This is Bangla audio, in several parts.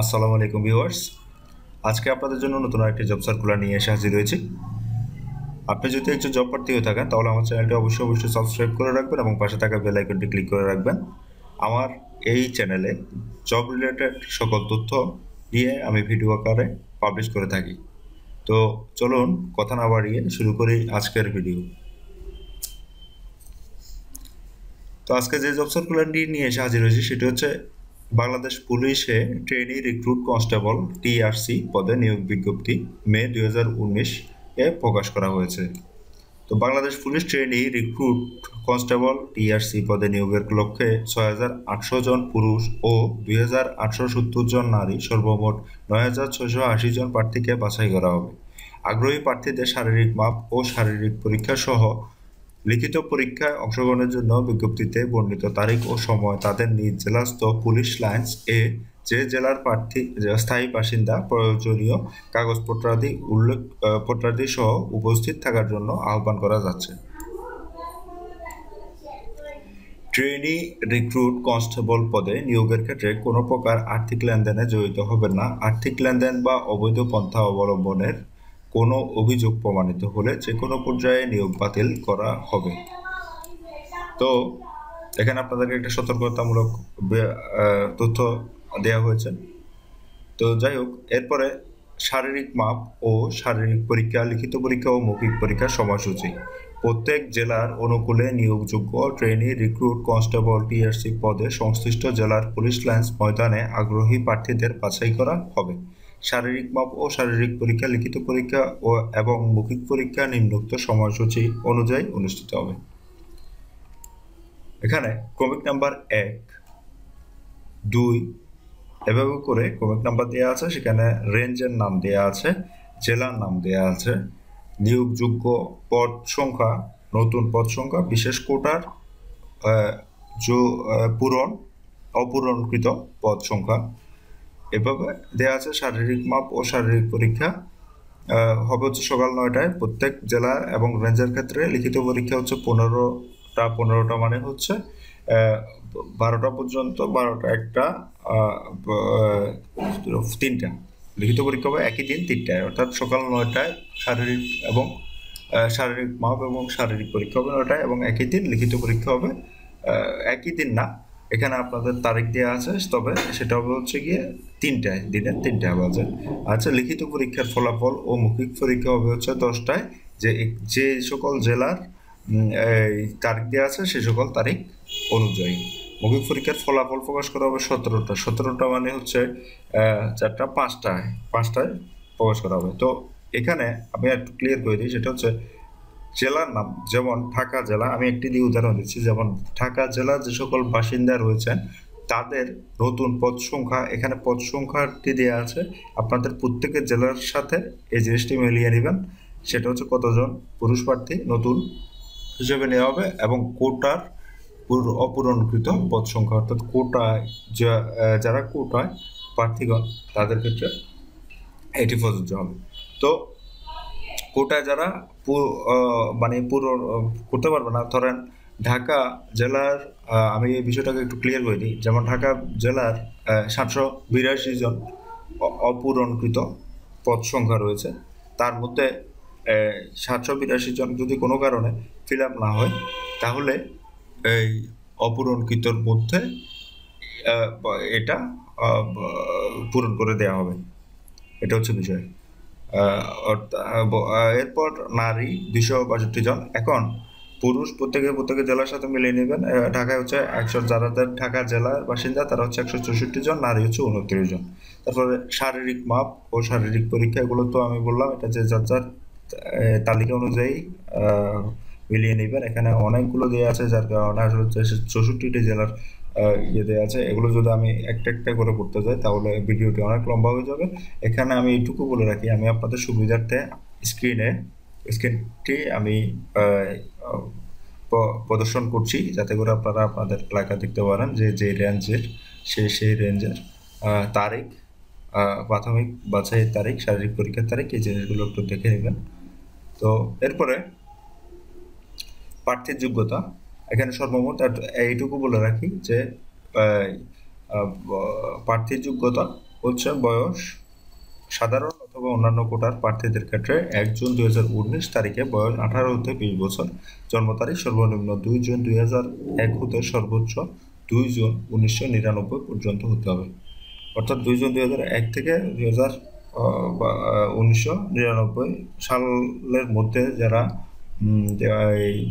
আসসালামু আলাইকুম ভিউয়ার্স আজকে আপনাদের জন্য নতুন একটি জব সার্কুলার নিয়ে এসে হাজির হয়েছি আপনি যদি একজন জব প্রার্থী হয়ে থাকেন তাহলে আমার চ্যানেলটি অবশ্যই অবশ্যই সাবস্ক্রাইব করে রাখবেন এবং পাশে থাকা বেল আইকনটি ক্লিক করে রাখবেন আমার এই চ্যানেলে জব রিলেটেড সকল তথ্য নিয়ে আমি ভিডিও আকারে পাবলিশ করে থাকি তো চলুন কথা না বাড়িয়ে শুরু করি আজকের ভিডিও তো আজকে যে জব সার্কুলারটি নিয়ে এসে হাজির হয়েছি সেটি হচ্ছে বাংলাদেশ পুলিশে ট্রেনি রিক্রুট কনস্টেবল টিআরসি পদে নিয়োগ বিজ্ঞপ্তি মে দুই এ প্রকাশ করা হয়েছে তো Bangladesh police trainee recruit constable TRC পদে নিয়োগের লক্ষ্যে ছয় হাজার আটশো জন পুরুষ ও দুই হাজার সত্তর জন নারী সর্বমোট নয় হাজার জন প্রার্থীকে বাছাই করা হবে আগ্রহী প্রার্থীদের শারীরিক মাপ ও শারীরিক পরীক্ষা সহ লিখিত পরীক্ষায় অংশগ্রহণের জন্য বিজ্ঞপ্তিতে বর্ণিত তারিখ ও সময় তাদের নিজ জেলাস্থ পুলিশ লাইন্স এ যে জেলার প্রার্থী স্থায়ী বাসিন্দা প্রয়োজনীয় কাগজপত্রাদি উল্লেখ পত্রাদি সহ উপস্থিত থাকার জন্য আহ্বান করা যাচ্ছে ট্রেনি রিক্রুট কনস্টেবল পদে নিয়োগের ক্ষেত্রে কোনো প্রকার আর্থিক লেনদেনে জড়িত হবে না আর্থিক লেনদেন বা অবৈধ পন্থা অবলম্বনের কোনো অভিযোগ প্রমাণিত হলে যে কোনো পর্যায়ে নিয়োগ বাতিল করা হবে তো এখানে আপনাদেরকে একটা সতর্কতামূলক তথ্য দেওয়া হয়েছে তো যাই হোক এরপরে শারীরিক মাপ ও শারীরিক পরীক্ষা লিখিত পরীক্ষা ও মৌখিক পরীক্ষার সময়সূচি প্রত্যেক জেলার অনুকূলে নিয়োগযোগ্য ট্রেনি রিক্রুট কনস্টেবল টিআরসি পদে সংশ্লিষ্ট জেলার পুলিশ লাইন্স ময়দানে আগ্রহী প্রার্থীদের বাছাই করা হবে শারীরিক মাপ ও শারীরিক পরীক্ষা লিখিত পরীক্ষা ও এবং মৌখিক পরীক্ষা নিম্নোক্ত সময়সূচি অনুযায়ী অনুষ্ঠিত হবে এখানে কমিক নাম্বার এক দুই এভাবে করে কমিক নাম্বার দেওয়া আছে সেখানে রেঞ্জের নাম দেওয়া আছে জেলার নাম দেওয়া আছে নিয়োগযোগ্য পদ সংখ্যা নতুন পদ সংখ্যা বিশেষ কোটার পূরণ অপূরণকৃত পদ সংখ্যা এভাবে দেওয়া আছে শারীরিক মাপ ও শারীরিক পরীক্ষা হবে হচ্ছে সকাল নয়টায় প্রত্যেক জেলা এবং রেঞ্জের ক্ষেত্রে লিখিত পরীক্ষা হচ্ছে পনেরোটা পনেরোটা মানে হচ্ছে বারোটা পর্যন্ত বারোটা একটা তিনটা লিখিত পরীক্ষা হবে একই দিন তিনটায় অর্থাৎ সকাল নয়টায় শারীরিক এবং শারীরিক মাপ এবং শারীরিক পরীক্ষা হবে নয়টায় এবং একই দিন লিখিত পরীক্ষা হবে একই দিন না এখানে আপনাদের তারিখ দেওয়া আছে তবে সেটা হবে হচ্ছে গিয়ে তিনটায় দিনের তিনটায় বাজে আচ্ছা।, আচ্ছা লিখিত পরীক্ষার ফলাফল ও মৌখিক পরীক্ষা হবে হচ্ছে দশটায় যে যে সকল জেলার তারিখ দেওয়া আছে সে সকল তারিখ অনুযায়ী মৌখিক পরীক্ষার ফলাফল প্রকাশ করা হবে সতেরোটা সতেরোটা মানে হচ্ছে চারটা পাঁচটায় পাঁচটায় প্রকাশ করা হবে তো এখানে আমি একটু ক্লিয়ার করে দিই সেটা হচ্ছে জেলার নাম যেমন ঢাকা জেলা আমি একটি দিয়ে উদাহরণ দিচ্ছি যেমন ঢাকা জেলার যে সকল বাসিন্দা রয়েছেন তাদের নতুন পদ সংখ্যা এখানে পদ সংখ্যাটি দেওয়া আছে আপনাদের প্রত্যেকের জেলার সাথে এই জিনিসটি মিলিয়ে নেবেন সেটা হচ্ছে কতজন পুরুষ প্রার্থী নতুন হিসেবে নেওয়া হবে এবং কোটার অপূরণকৃত পদ সংখ্যা অর্থাৎ কোটায় যারা কোটায় প্রার্থীগণ তাদের ক্ষেত্রে এটি প্রযোজ্য হবে তো কোটা যারা মানে পুরো করতে পারবে না ধরেন ঢাকা জেলার আমি এই বিষয়টাকে একটু ক্লিয়ার করে দিই যেমন ঢাকা জেলার সাতশো বিরাশি জন অপূরণকৃত পদ সংখ্যা রয়েছে তার মধ্যে সাতশো বিরাশি জন যদি কোনো কারণে ফিল আপ না হয় তাহলে এই অপূরণকৃতর মধ্যে এটা পূরণ করে দেওয়া হবে এটা হচ্ছে বিষয় এরপর নারী দুশো বাষট্টি জন এখন পুরুষ প্রত্যেকে প্রত্যেকে জেলার সাথে মিলিয়ে নেবেন ঢাকায় হচ্ছে একশো যারা ঢাকা জেলার বাসিন্দা তারা হচ্ছে একশো চৌষট্টি জন নারী হচ্ছে উনত্রিশ জন তারপরে শারীরিক মাপ ও শারীরিক পরীক্ষা এগুলো তো আমি বললাম এটা যে যার যার তালিকা অনুযায়ী মিলিয়ে নেবেন এখানে অনেকগুলো দেওয়া আছে যার কারণে আসলে চৌষট্টিটি জেলার ইয়েতে আছে এগুলো যদি আমি একটা একটা করে করতে যাই তাহলে ভিডিওটি অনেক লম্বা হয়ে যাবে এখানে আমি এইটুকু বলে রাখি আমি আপনাদের সুবিধার্থে স্ক্রিনে স্ক্রিনটি আমি প্রদর্শন করছি যাতে করে আপনারা আপনাদের এলাকা দেখতে পারেন যে যে রেঞ্জের সে সেই রেঞ্জের তারিখ প্রাথমিক বাছাইয়ের তারিখ শারীরিক পরীক্ষার তারিখ এই জিনিসগুলো একটু দেখে নেবেন তো এরপরে প্রার্থীর যোগ্যতা এখানে সর্বমোট এইটুকু বলে রাখি যে প্রার্থীর যোগ্যতা হচ্ছে বয়স সাধারণ অথবা অন্যান্য কোটার প্রার্থীদের ক্ষেত্রে এক জুন দুই তারিখে বয়স আঠারো হতে বিশ বছর জন্ম তারিখ সর্বনিম্ন দুই জুন দুই হতে সর্বোচ্চ দুই জুন উনিশশো পর্যন্ত হতে হবে অর্থাৎ দুই জুন দুই থেকে দুই উনিশশো সালের মধ্যে যারা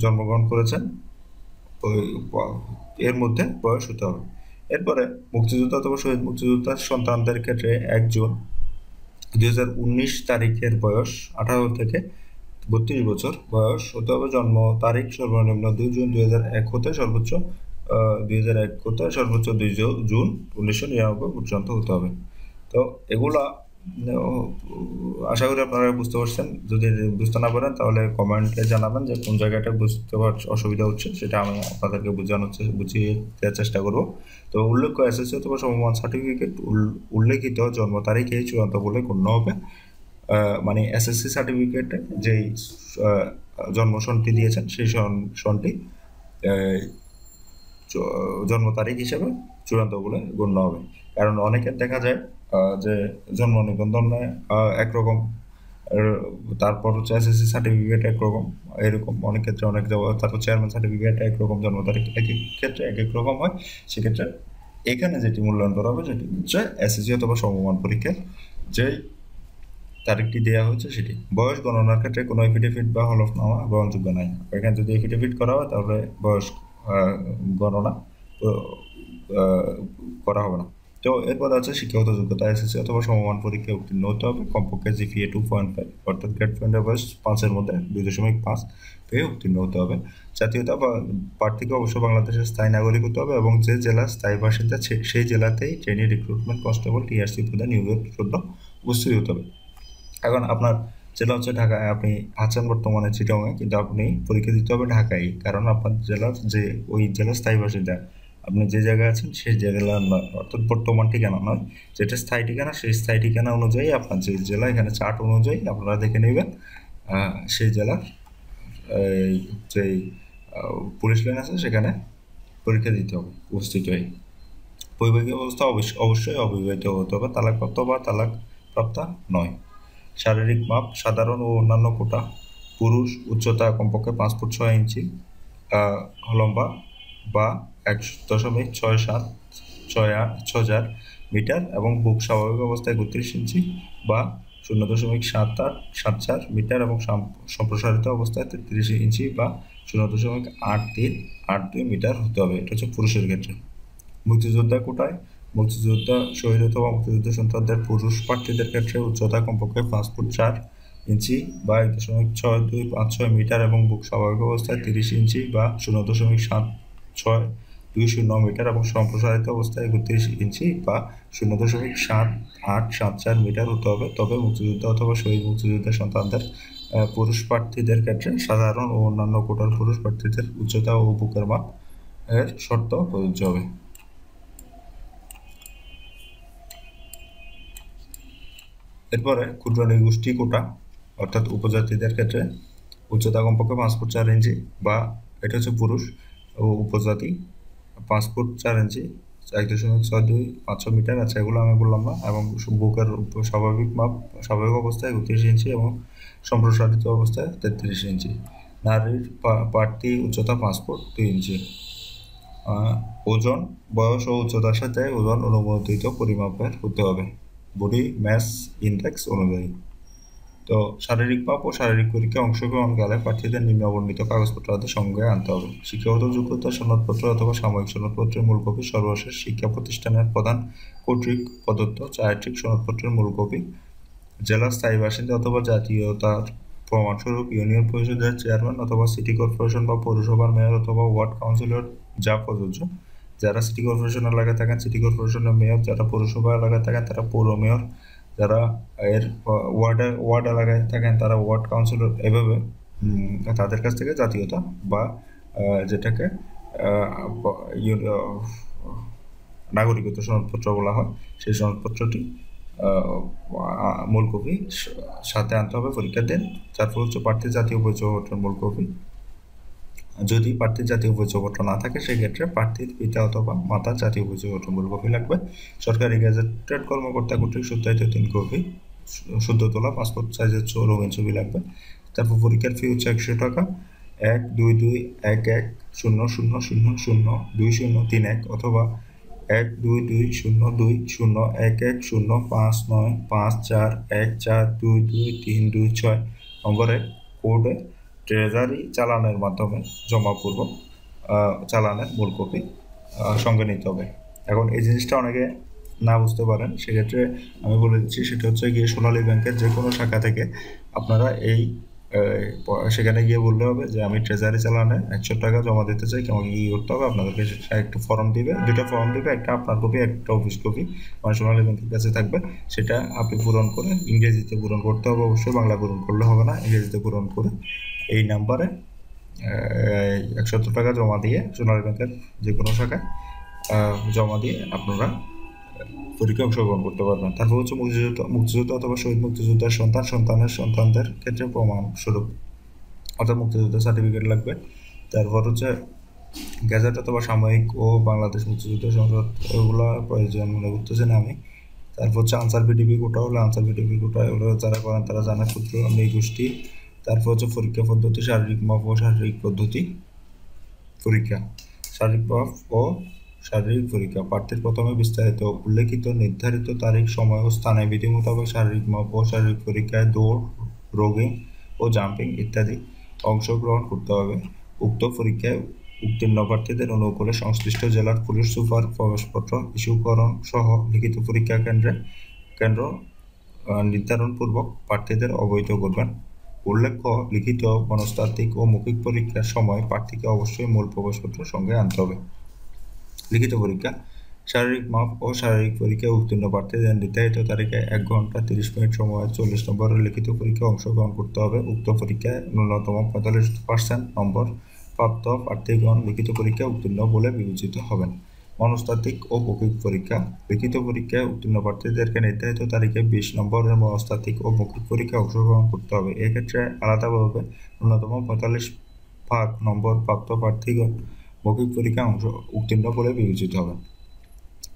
জন্মগ্রহণ করেছেন ওই এর মধ্যে বয়স হতে হবে এরপরে মুক্তিযোদ্ধা অথবা শহীদ মুক্তিযোদ্ধার সন্তানদের ক্ষেত্রে একজন দুই তারিখের বয়স আঠারো থেকে বত্রিশ বছর বয়স হতে হবে জন্ম তারিখ সর্বনিম্ন দুই জুন দুই হতে সর্বোচ্চ দুই হতে সর্বোচ্চ দুই জুন উনিশশো নিরানব্বই পর্যন্ত হতে হবে তো এগুলা আশা করি আপনারা বুঝতে পারছেন যদি বুঝতে না পারেন তাহলে কমেন্টে জানাবেন যে কোন জায়গাটা বুঝতে পার অসুবিধা হচ্ছে সেটা আমি আপনাদেরকে বোঝানোর বুঝিয়ে দেওয়ার চেষ্টা করব তো উল্লেখ্য এসএসসি অথবা সমমান সার্টিফিকেট উল্লেখিত জন্ম তারিখে চূড়ান্ত বলে গণ্য হবে মানে এসএসসি সার্টিফিকেটে যেই জন্মসনটি দিয়েছেন সেই সনটি জন্ম তারিখ হিসেবে চূড়ান্ত বলে গণ্য হবে কারণ অনেকের দেখা যায় যে জন্ম নিবন্ধন একরকম তারপর হচ্ছে এস সি সার্টিফিকেট একরকম এরকম অনেক ক্ষেত্রে অনেক তারপর চেয়ারম্যান সার্টিফিকেট একরকম জন্ম তারিখ এক এক ক্ষেত্রে এক এক রকম হয় সেক্ষেত্রে এখানে যেটি মূল্যায়ন করা হবে সেটি হচ্ছে এসএসসি অথবা সমমান পরীক্ষার যেই তারিখটি দেওয়া হয়েছে সেটি বয়স গণনার ক্ষেত্রে কোনো এফিডেভিট বা নেওয়া গ্রহণযোগ্য নাই এখানে যদি এফিডেভিট করা হয় তাহলে বয়স গণনা করা হবে না তো এরপর আছে শিক্ষাগত যোগ্যতা এসএসসি অথবা সমমান পরীক্ষায় উত্তীর্ণ হতে হবে কমপক্ষে জিপিএ টু পয়েন্ট ফাইভ অর্থাৎ গ্রেড পয়েন্ট অ্যাভারেজ পাঁচের মধ্যে দুই দশমিক পাঁচ পেয়ে উত্তীর্ণ হতে হবে জাতীয়তা বা প্রার্থীকে অবশ্য বাংলাদেশের স্থায়ী নাগরিক হতে হবে এবং যে জেলা স্থায়ী বাসিন্দা সেই জেলাতেই ট্রেনিং রিক্রুটমেন্ট কনস্টেবল টিআরসি পদে নিয়োগের জন্য উপস্থিত হতে হবে এখন আপনার জেলা হচ্ছে ঢাকায় আপনি আছেন বর্তমানে চিটংয়ে কিন্তু আপনি পরীক্ষা দিতে হবে ঢাকায় কারণ আপনার জেলার যে ওই জেলার স্থায়ী বাসিন্দা আপনি যে জায়গায় আছেন সেই জেলা অর্থাৎ বর্তমান ঠিকানা নয় যেটা স্থায়ী ঠিকানা সেই স্থায়ী ঠিকানা অনুযায়ী আপনার যে জেলা এখানে চার্ট অনুযায়ী আপনারা দেখে নেবেন সেই জেলার যে পুলিশ লাইন আছে সেখানে পরীক্ষা দিতে হবে উপস্থিত হয়ে বৈবাহিক অবস্থা অবশ্যই অবিবাহিত হতে হবে তালাকপ্রাপ্ত বা তালাক প্রাপ্তা নয় শারীরিক মাপ সাধারণ ও অন্যান্য কোটা পুরুষ উচ্চতা কমপক্ষে পাঁচ ফুট ছয় ইঞ্চি লম্বা বা এক দশমিক ছয় সাত ছয় আট ছ হাজার মিটার এবং বুক স্বাভাবিক অবস্থায় একত্রিশ ইঞ্চি বা শূন্য দশমিক সাত আট সাত চার মিটার এবং সম্প্রসারিত অবস্থায় তেত্রিশ ইঞ্চি বা শূন্য দশমিক আট তিন আট দুই মিটার হতে হবে এটা হচ্ছে পুরুষের ক্ষেত্রে মুক্তিযোদ্ধা কোটায় মুক্তিযোদ্ধা শহীদ অথবা মুক্তিযুদ্ধ সন্তানদের পুরুষ প্রার্থীদের ক্ষেত্রে উচ্চতা কমপক্ষে পাঁচ ফুট চার ইঞ্চি বা এক দশমিক ছয় দুই পাঁচ ছয় মিটার এবং বুক স্বাভাবিক অবস্থায় তিরিশ ইঞ্চি বা শূন্য দশমিক সাত ছয় দুই শূন্য মিটার এবং সম্প্রসারিত অবস্থায় একত্রিশ ইঞ্চি বা শূন্য দশমিক সাত আট সাত চার মিটার হতে হবে তবে মুক্তিযোদ্ধা অথবা শহীদ মুক্তিযোদ্ধা সন্তানদের পুরুষ প্রার্থীদের ক্ষেত্রে সাধারণ ও অন্যান্য কোটার পুরুষ প্রার্থীদের উচ্চতা ও বুকের মাপ এর শর্ত প্রযোজ্য হবে এরপরে ক্ষুদ্র নিগোষ্ঠী কোটা অর্থাৎ উপজাতিদের ক্ষেত্রে উচ্চতা কমপক্ষে পাঁচ ফুট চার ইঞ্চি বা এটা হচ্ছে পুরুষ ও উপজাতি পাসপোর্ট চার ইঞ্চি এক দশমিক ছয় দুই পাঁচশো মিটার আছে আচ্ছা, এগুলো আমি বললাম না এবং বুকের স্বাভাবিক মাপ স্বাভাবিক অবস্থায় একত্রিশ ইঞ্চি এবং সম্প্রসারিত অবস্থায় তেত্রিশ ইঞ্চি নারীর প্রার্থী উচ্চতা পাঁচ ফুট দুই ইঞ্চি ওজন বয়স ও উচ্চতার সাথে ওজন অনুমোদিত পরিমাপের হতে হবে বডি ম্যাস ইন্ডেক্স অনুযায়ী তো শারীরিক পাপ ও শারীরিক পরীক্ষায় অংশগ্রহণকালে প্রার্থীদের নিম্ন বর্ণিত কাগজপত্র আদি সঙ্গে আনতে হবে শিক্ষাগত যোগ্যতা সনদপত্র অথবা সাময়িক সনদপত্রের মূল কপি সর্বশেষ শিক্ষা প্রতিষ্ঠানের প্রধান কর্তৃক প্রদত্ত চারিত্রিক সনদপত্রের মূল কপি জেলার স্থায়ী বাসিন্দা অথবা জাতীয়তার প্রমাণস্বরূপ ইউনিয়ন পরিষদের চেয়ারম্যান অথবা সিটি কর্পোরেশন বা পৌরসভার মেয়র অথবা ওয়ার্ড কাউন্সিলর যা প্রযোজ্য যারা সিটি কর্পোরেশন এলাকায় থাকেন সিটি কর্পোরেশনের মেয়র যারা পৌরসভা এলাকায় থাকেন তারা পৌর মেয়র যারা এর ওয়ার্ডে ওয়ার্ড এলাকায় থাকেন তারা ওয়ার্ড কাউন্সিলর এভাবে তাদের কাছ থেকে জাতীয়তা বা যেটাকে নাগরিকত্ব সনদপত্র বলা হয় সেই সনদপত্রটি মূল কপি সাথে আনতে হবে পরীক্ষার দিন যার ফলে হচ্ছে প্রার্থী জাতীয় পরিচয় মূল কপি যদি প্রার্থীর জাতীয় পরিচয়পত্র না থাকে সেক্ষেত্রে প্রার্থীর পিতা অথবা মাতার জাতীয় পরিচয়পত্র মূল কপি লাগবে সরকারি গ্যাজেটেড কর্মকর্তা কর্তৃক সত্যায়িত তিন কপি শুদ্ধ তোলা পাসপোর্ট সাইজের রঙিন ছবি লাগবে তারপর পরীক্ষার ফি হচ্ছে একশো টাকা এক দুই দুই এক এক শূন্য শূন্য শূন্য শূন্য দুই শূন্য তিন এক অথবা এক দুই দুই শূন্য দুই শূন্য এক এক শূন্য পাঁচ নয় পাঁচ চার এক চার দুই দুই তিন দুই ছয় নম্বরে কোডে ট্রেজারি চালানের মাধ্যমে জমাপূর্বক চালানের মূল কপি সঙ্গে নিতে হবে এখন এই জিনিসটা অনেকে না বুঝতে পারেন সেক্ষেত্রে আমি বলে দিচ্ছি সেটা হচ্ছে গিয়ে সোনালী ব্যাংকের যে কোনো শাখা থেকে আপনারা এই সেখানে গিয়ে বললে হবে যে আমি ট্রেজারি চালানে একশো টাকা জমা দিতে চাই আমাকে কি করতে হবে আপনাদেরকে একটা ফর্ম দিবে দুটা ফর্ম দিবে একটা আপনার কপি একটা অফিস কপি ন্যাশনাল ব্যাংকের কাছে থাকবে সেটা আপনি পূরণ করে ইংরেজিতে পূরণ করতে হবে অবশ্যই বাংলা পূরণ করলে হবে না ইংরেজিতে পূরণ করে এই নাম্বারে একশো টাকা জমা দিয়ে সোনালী ব্যাংকের যে কোনো শাখায় জমা দিয়ে আপনারা পরীক্ষা অংশগ্রহণ করতে পারবেন তারপর হচ্ছে মুক্তিযোদ্ধা মুক্তিযোদ্ধা অথবা শহীদ মুক্তিযোদ্ধার সন্তান সন্তানের সন্তানদের ক্ষেত্রে প্রমাণ স্বরূপ অর্থাৎ মুক্তিযোদ্ধা সার্টিফিকেট লাগবে তারপর হচ্ছে গ্যাজেট অথবা সাময়িক ও বাংলাদেশ মুক্তিযুদ্ধ সংসদ এগুলো প্রয়োজন মনে করতেছেন আমি তারপর হচ্ছে আনসার পিডিপি কোটা হলে আনসার পিডিপি কোটা এগুলো যারা করেন তারা জানা সূত্র নেই গোষ্ঠী তারপর হচ্ছে পরীক্ষা পদ্ধতি শারীরিক মাপ ও শারীরিক পদ্ধতি পরীক্ষা শারীরিক মাপ ও শারীরিক পরীক্ষা প্রার্থীর প্রথমে বিস্তারিত উল্লেখিত নির্ধারিত তারিখ সময় ও স্থানে বিধি মোতাবেক শারীরিক মাপ ও শারীরিক পরীক্ষায় দৌড় রোগিং ও জাম্পিং ইত্যাদি অংশগ্রহণ করতে হবে উক্ত পরীক্ষায় উত্তীর্ণ প্রার্থীদের অনুকূলে সংশ্লিষ্ট জেলার পুলিশ সুপার প্রবেশপত্র ইস্যুকরণ সহ লিখিত পরীক্ষা কেন্দ্রে কেন্দ্র নির্ধারণপূর্বক প্রার্থীদের অবহিত করবেন উল্লেখ্য লিখিত মনস্তাত্ত্বিক ও মৌখিক পরীক্ষার সময় প্রার্থীকে অবশ্যই মূল প্রবেশপত্র সঙ্গে আনতে হবে লিখিত পরীক্ষা শারীরিক মাপ ও শারীরিক পরীক্ষায় উত্তীর্ণ প্রার্থীদের নির্ধারিত তারিখে এক ঘন্টা তিরিশ মিনিট সময়ে চল্লিশ নম্বরের লিখিত পরীক্ষায় অংশগ্রহণ করতে হবে উক্ত পরীক্ষায় ন্যূনতম পঁয়তাল্লিশ পার্সেন্ট নম্বর প্রাপ্ত প্রার্থীগণ লিখিত পরীক্ষায় উত্তীর্ণ বলে বিবেচিত হবেন মনস্তাত্ত্বিক ও মৌখিক পরীক্ষা লিখিত পরীক্ষায় উত্তীর্ণ প্রার্থীদেরকে নির্ধারিত তারিখে বিশ নম্বরের মনস্তাত্ত্বিক ও মৌখিক পরীক্ষায় অংশগ্রহণ করতে হবে এক্ষেত্রে আলাদাভাবে ন্যূনতম পঁয়তাল্লিশ ভাগ নম্বর প্রাপ্ত প্রার্থীগণ মৌখিক পরীক্ষায় অংশ উত্তীর্ণ বলে বিবেচিত হবেন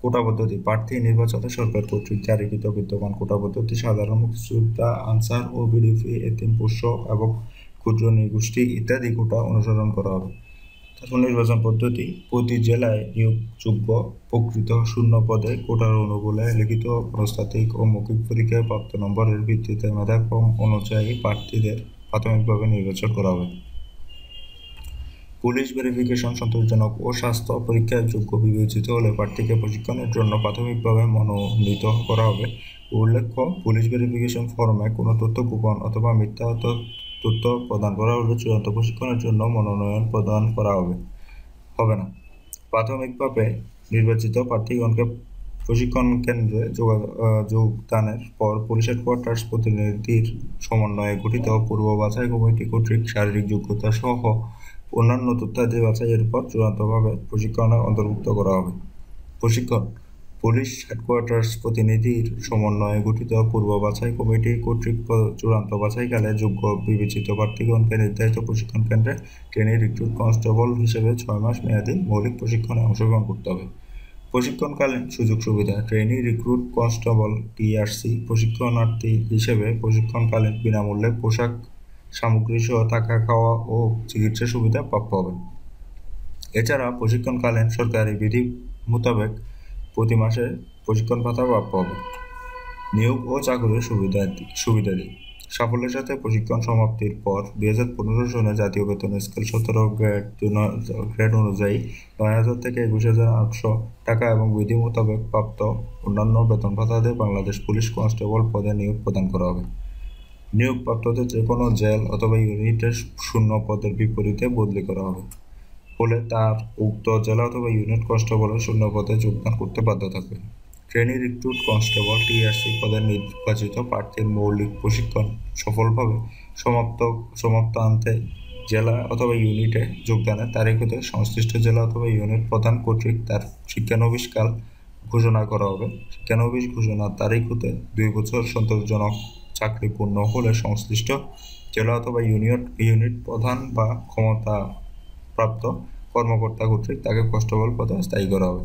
কোটা পদ্ধতি প্রার্থী নির্বাচিত সরকার কর্তৃক জারিকৃত বিদ্যমান কোটা পদ্ধতি সাধারণ মুক্তিযোদ্ধা আনসার ও বিডিপি এতিম পোষক এবং ক্ষুদ্র নৃগোষ্ঠী ইত্যাদি কোটা অনুসরণ করা হবে তারপর নির্বাচন পদ্ধতি প্রতি জেলায় নিয়োগযোগ্য প্রকৃত শূন্য পদে কোটার অনুকূলে লিখিত প্রস্তাতিক ও মৌখিক পরীক্ষায় প্রাপ্ত নম্বরের ভিত্তিতে মেধাক্রম অনুযায়ী প্রার্থীদের প্রাথমিকভাবে নির্বাচন করা হবে পুলিশ ভেরিফিকেশন সন্তোষজনক ও স্বাস্থ্য পরীক্ষার যোগ্য বিবেচিত হলে প্রার্থীকে প্রশিক্ষণের জন্য প্রাথমিকভাবে মনোনীত করা হবে উল্লেখ্য পুলিশ ভেরিফিকেশন ফর্মে কোনো তথ্য গোপন অথবা মিথ্যা তথ্য প্রদান করা হলে চূড়ান্ত প্রশিক্ষণের জন্য মনোনয়ন প্রদান করা হবে হবে না প্রাথমিকভাবে নির্বাচিত প্রার্থীগণকে প্রশিক্ষণ কেন্দ্রে যোগদানের পর পুলিশ হেডকোয়ার্টার্স প্রতিনিধির সমন্বয়ে গঠিত পূর্ব বাছাই কমিটি কর্তৃক শারীরিক যোগ্যতা সহ অন্যান্য তথ্যাদি বাছাইয়ের উপর চূড়ান্তভাবে প্রশিক্ষণে অন্তর্ভুক্ত করা হবে প্রশিক্ষণ পুলিশ হেডকোয়ার্টার্স প্রতিনিধির সমন্বয়ে গঠিত পূর্ব বাছাই কমিটি কর্তৃক চূড়ান্ত বাছাইকালে যোগ্য বিবেচিত প্রার্থীগণকে নির্ধারিত প্রশিক্ষণ কেন্দ্রে ট্রেনে রিক্রুট কনস্টেবল হিসেবে ছয় মাস মেয়াদী মৌলিক প্রশিক্ষণে অংশগ্রহণ করতে হবে প্রশিক্ষণকালীন সুযোগ সুবিধা ট্রেনি রিক্রুট কনস্টেবল টিআরসি প্রশিক্ষণার্থী হিসেবে প্রশিক্ষণকালীন বিনামূল্যে পোশাক সামগ্রী সহ থাকা খাওয়া ও চিকিৎসা সুবিধা প্রাপ্য হবেন এছাড়া প্রশিক্ষণকালীন সরকারি বিধি মোতাবেক প্রতি মাসে প্রশিক্ষণ ভাতা প্রাপ্য হবে নিয়োগ ও চাকরির সুবিধা সুবিধা সুবিধাদি সাফল্যের সাথে প্রশিক্ষণ সমাপ্তির পর দুই হাজার পনেরো সনে জাতীয় বেতন স্কেল সতেরো গ্রেড গ্রেড অনুযায়ী নয় হাজার থেকে একুশ হাজার আটশো টাকা এবং বিধি মোতাবেক প্রাপ্ত অন্যান্য বেতন ভাতাদের বাংলাদেশ পুলিশ কনস্টেবল পদে নিয়োগ প্রদান করা হবে নিয়োগপ্রাপ্তদের যে কোনো জেল অথবা ইউনিটের শূন্য পদের বিপরীতে বদলি করা হবে ফলে তার উক্ত জেলা অথবা ইউনিট কনস্টেবল শূন্য পদে যোগদান করতে বাধ্য থাকবে ট্রেনি রিক্রুট কনস্টেবল টিআরসি পদে নির্বাচিত প্রার্থীর মৌলিক প্রশিক্ষণ সফলভাবে সমাপ্ত সমাপ্ত আনতে জেলা অথবা ইউনিটে যোগদানের তারিখ হতে সংশ্লিষ্ট জেলা অথবা ইউনিট প্রধান কর্তৃক তার শিক্ষানবিশকাল ঘোষণা করা হবে শিক্ষানবিশ ঘোষণার তারিখ হতে দুই বছর সন্তোষজনক চাকরিপূর্ণ হলে সংশ্লিষ্ট জেলা অথবা ইউনিয়ন ইউনিট প্রধান বা ক্ষমতা প্রাপ্ত কর্মকর্তা কর্তৃক তাকে কষ্টবল পদে স্থায়ী করা হবে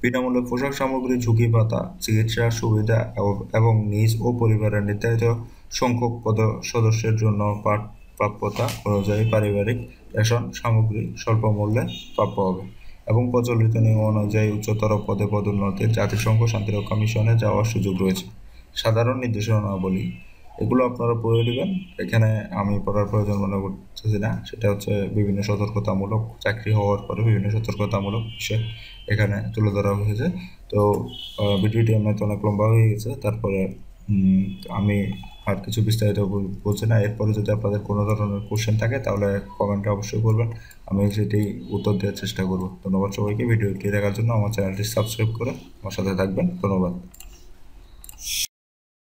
বিনামূল্যে পোশাক সামগ্রী ঝুঁকি পাতা চিকিৎসা সুবিধা এবং নিজ ও পরিবারের নির্ধারিত সংখ্যক পদ সদস্যের জন্য প্রাপ্যতা অনুযায়ী পারিবারিক রেশন সামগ্রী স্বল্প মূল্যে প্রাপ্য হবে এবং প্রচলিত নিয়ম অনুযায়ী উচ্চতর পদে পদোন্নতির জাতিসংঘ শান্তিরক্ষা মিশনে যাওয়ার সুযোগ রয়েছে সাধারণ নির্দেশনা বলি এগুলো আপনারা পড়ে দেবেন এখানে আমি পড়ার প্রয়োজন মনে করতেছি না সেটা হচ্ছে বিভিন্ন সতর্কতামূলক চাকরি হওয়ার পরে বিভিন্ন সতর্কতামূলক বিষয় এখানে তুলে ধরা হয়েছে তো ভিডিওটি আমার তো অনেক লম্বা হয়ে গেছে তারপরে আমি আর কিছু বিস্তারিত বলছি না এরপরে যদি আপনাদের কোনো ধরনের কোশ্চেন থাকে তাহলে কমেন্টে অবশ্যই করবেন আমি সেটি উত্তর দেওয়ার চেষ্টা করব ধন্যবাদ সবাইকে ভিডিওটি দেখার জন্য আমার চ্যানেলটি সাবস্ক্রাইব করে আমার সাথে থাকবেন ধন্যবাদ